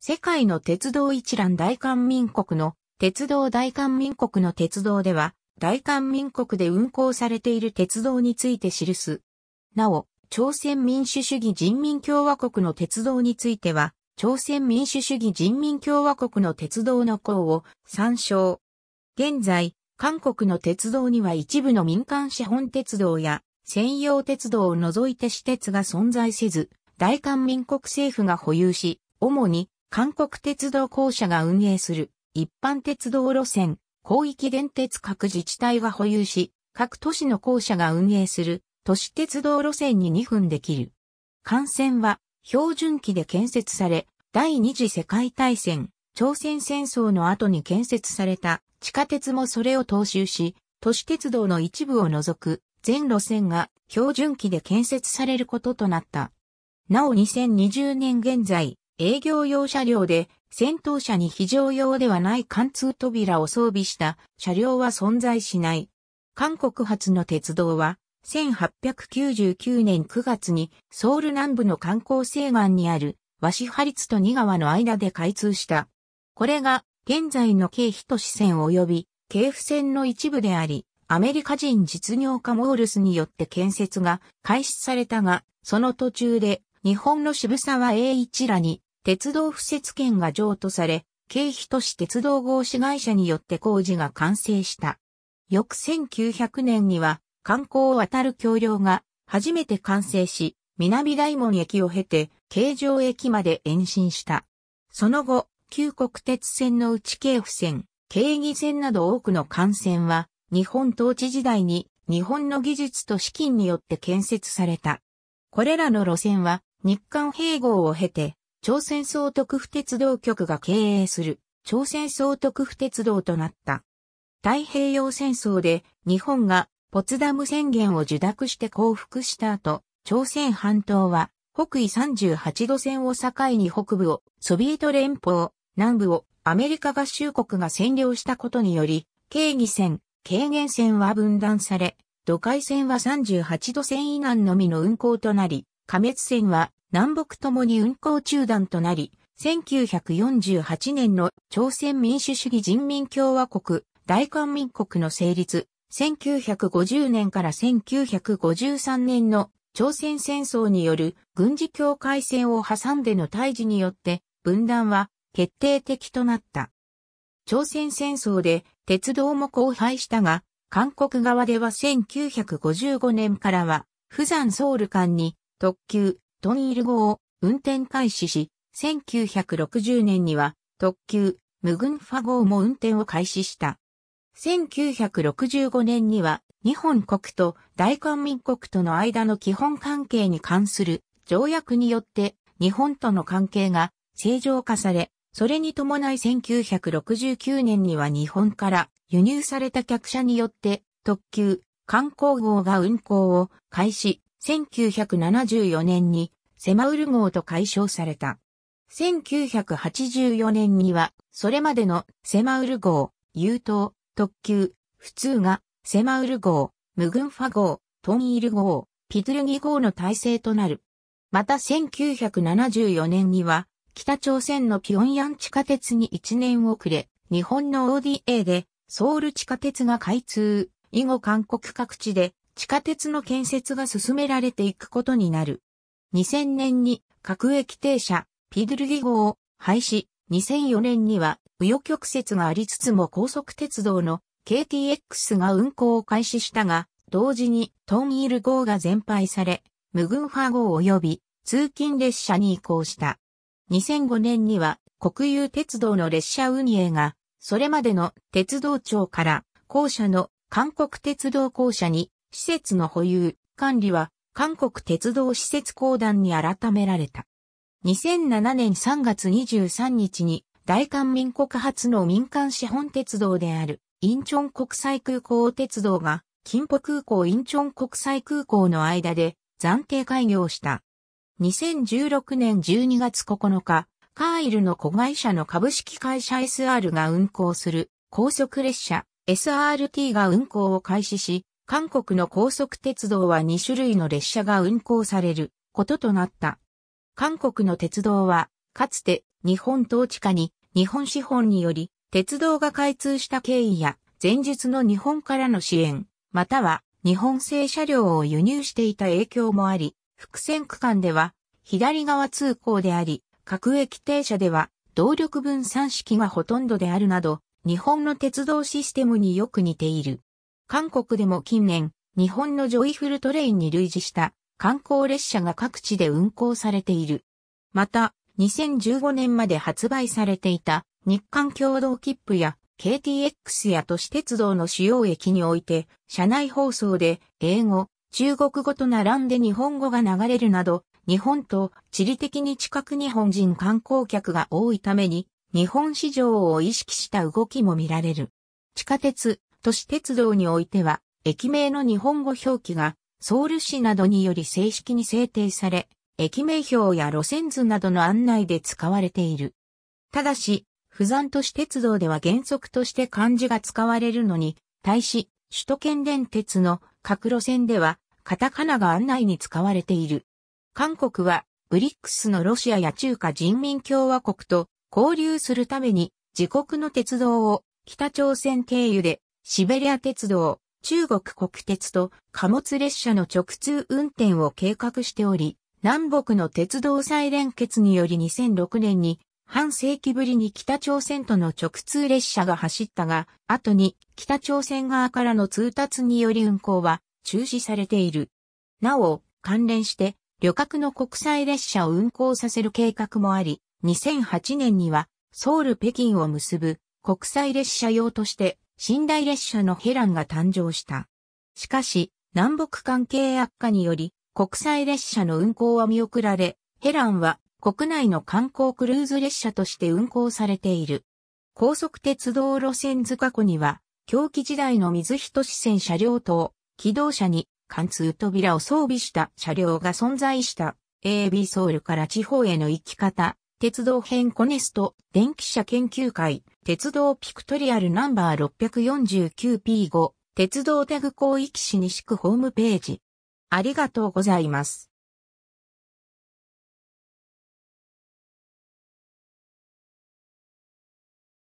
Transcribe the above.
世界の鉄道一覧大韓民国の鉄道大韓民国の鉄道では、大韓民国で運行されている鉄道について記す。なお、朝鮮民主主義人民共和国の鉄道については、朝鮮民主主義人民共和国の鉄道の項を参照。現在、韓国の鉄道には一部の民間資本鉄道や専用鉄道を除いて私鉄が存在せず、大韓民国政府が保有し、主に韓国鉄道公社が運営する一般鉄道路線、広域電鉄各自治体が保有し、各都市の公社が運営する都市鉄道路線に2分できる。幹線は標準機で建設され、第二次世界大戦、朝鮮戦争の後に建設された地下鉄もそれを踏襲し、都市鉄道の一部を除く全路線が標準機で建設されることとなった。なお2020年現在、営業用車両で、戦闘車に非常用ではない貫通扉を装備した車両は存在しない。韓国発の鉄道は、1899年9月にソウル南部の観光西岸にあるワシハリツとニ川の間で開通した。これが現在の京都市線及び京府線の一部であり、アメリカ人実業家モールスによって建設が開始されたが、その途中で日本の渋沢栄一らに鉄道敷設権が譲渡され、経費都市鉄道合資会社によって工事が完成した。翌1900年には、観光を渡る橋梁が初めて完成し、南大門駅を経て、京城駅まで延伸した。その後、旧国鉄線の内京府線、京義線など多くの幹線は、日本統治時代に日本の技術と資金によって建設された。これらの路線は、日韓併合を経て、朝鮮総督府鉄道局が経営する朝鮮総督府鉄道となった。太平洋戦争で日本がポツダム宣言を受諾して降伏した後、朝鮮半島は北緯38度線を境に北部をソビエト連邦、南部をアメリカ合衆国が占領したことにより、軽義線、軽減線は分断され、土海線は38度線以南のみの運行となり、加滅線は南北ともに運行中断となり、1948年の朝鮮民主主義人民共和国大韓民国の成立、1950年から1953年の朝鮮戦争による軍事境界線を挟んでの退治によって分断は決定的となった。朝鮮戦争で鉄道も荒廃したが、韓国側では1955年からは、釜山ソウル間に特急、トンイル号を運転開始し、1960年には特急ムグンファ号も運転を開始した。1965年には日本国と大韓民国との間の基本関係に関する条約によって日本との関係が正常化され、それに伴い1969年には日本から輸入された客車によって特急観光号が運行を開始、1974年にセマウル号と解消された。1984年には、それまでのセマウル号、優等、特急、普通が、セマウル号、ムグンファ号、トンイル号、ピトゥルギ号の体制となる。また1974年には、北朝鮮のピョンヤン地下鉄に1年遅れ、日本の ODA で、ソウル地下鉄が開通、以後韓国各地で地下鉄の建設が進められていくことになる。2000年に各駅停車、ピドルギ号を廃止、2004年には右翼曲折がありつつも高速鉄道の KTX が運行を開始したが、同時にトンイル号が全廃され、ムグンファ号及び通勤列車に移行した。2005年には国有鉄道の列車運営が、それまでの鉄道庁から、校舎の韓国鉄道公社に施設の保有、管理は韓国鉄道施設公団に改められた。2007年3月23日に大韓民国初の民間資本鉄道であるインチョン国際空港鉄道が金浦空港インチョン国際空港の間で暫定開業した。2016年12月9日、カーイルの子会社の株式会社 SR が運行する高速列車 SRT が運行を開始し、韓国の高速鉄道は2種類の列車が運行されることとなった。韓国の鉄道は、かつて日本統治下に日本資本により鉄道が開通した経緯や前述の日本からの支援、または日本製車両を輸入していた影響もあり、伏線区間では左側通行であり、各駅停車では動力分散式がほとんどであるなど、日本の鉄道システムによく似ている。韓国でも近年、日本のジョイフルトレインに類似した観光列車が各地で運行されている。また、2015年まで発売されていた日韓共同切符や KTX や都市鉄道の主要駅において、車内放送で英語、中国語と並んで日本語が流れるなど、日本と地理的に近く日本人観光客が多いために、日本市場を意識した動きも見られる。地下鉄、都市鉄道においては、駅名の日本語表記が、ソウル市などにより正式に制定され、駅名表や路線図などの案内で使われている。ただし、釜山都市鉄道では原則として漢字が使われるのに、対し、首都圏電鉄の各路線では、カタカナが案内に使われている。韓国は、ブリックスのロシアや中華人民共和国と交流するために、自国の鉄道を北朝鮮経由でシベリア鉄道、中国国鉄と貨物列車の直通運転を計画しており、南北の鉄道再連結により2006年に半世紀ぶりに北朝鮮との直通列車が走ったが、後に北朝鮮側からの通達により運行は中止されている。なお、関連して旅客の国際列車を運行させる計画もあり、2008年にはソウル北京を結ぶ国際列車用として寝台列車のヘランが誕生した。しかし、南北関係悪化により、国際列車の運行は見送られ、ヘランは国内の観光クルーズ列車として運行されている。高速鉄道路線図過去には、狂気時代の水人視線車両等、機動車に貫通扉を装備した車両が存在した。AB ソウルから地方への行き方、鉄道編コネスト、電気車研究会、鉄道ピクトリアルナンバー 649P5、鉄道タグ広域市西区ホームページ。ありがとうございます。